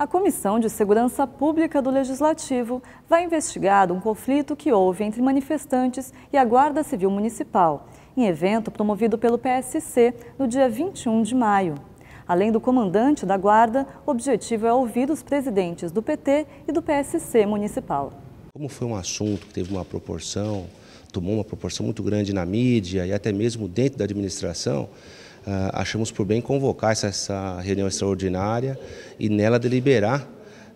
a Comissão de Segurança Pública do Legislativo vai investigar um conflito que houve entre manifestantes e a Guarda Civil Municipal, em evento promovido pelo PSC no dia 21 de maio. Além do comandante da Guarda, o objetivo é ouvir os presidentes do PT e do PSC municipal. Como foi um assunto que teve uma proporção, tomou uma proporção muito grande na mídia e até mesmo dentro da administração, ah, achamos por bem convocar essa, essa reunião extraordinária e nela deliberar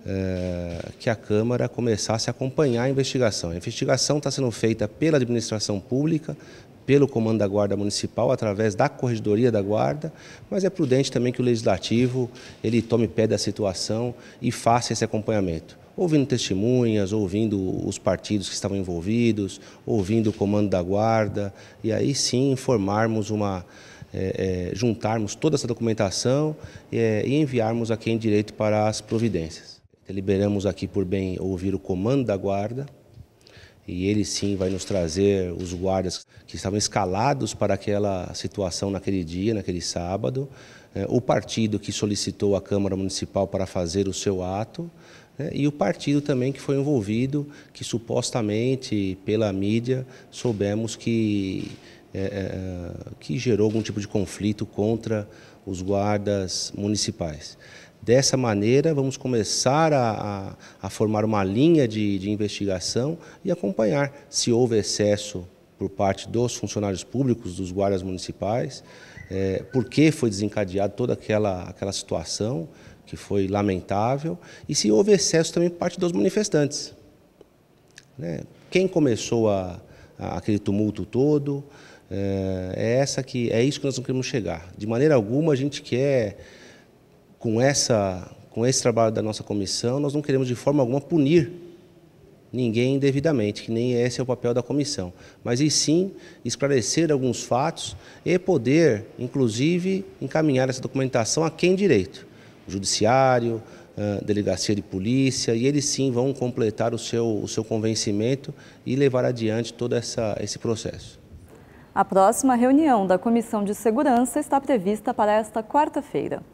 eh, que a Câmara começasse a acompanhar a investigação. A investigação está sendo feita pela administração pública, pelo comando da Guarda Municipal, através da Corregedoria da Guarda, mas é prudente também que o Legislativo ele tome pé da situação e faça esse acompanhamento. Ouvindo testemunhas, ouvindo os partidos que estavam envolvidos, ouvindo o comando da guarda, e aí sim informarmos uma, é, é, juntarmos toda essa documentação é, e enviarmos a quem direito para as providências. Deliberamos aqui por bem ouvir o comando da guarda e ele sim vai nos trazer os guardas que estavam escalados para aquela situação naquele dia, naquele sábado, é, o partido que solicitou a Câmara Municipal para fazer o seu ato né, e o partido também que foi envolvido, que supostamente pela mídia soubemos que é, é, é, que gerou algum tipo de conflito contra os guardas municipais. Dessa maneira, vamos começar a, a, a formar uma linha de, de investigação e acompanhar se houve excesso por parte dos funcionários públicos, dos guardas municipais, é, por que foi desencadeada toda aquela, aquela situação, que foi lamentável, e se houve excesso também por parte dos manifestantes. Né? Quem começou a, a, aquele tumulto todo, é, é, essa que é isso que nós não queremos chegar. De maneira alguma a gente quer com essa com esse trabalho da nossa comissão, nós não queremos de forma alguma punir ninguém indevidamente, que nem esse é o papel da comissão, mas e sim esclarecer alguns fatos e poder, inclusive, encaminhar essa documentação a quem direito, judiciário, delegacia de polícia e eles sim vão completar o seu, o seu convencimento e levar adiante todo essa, esse processo. A próxima reunião da Comissão de Segurança está prevista para esta quarta-feira.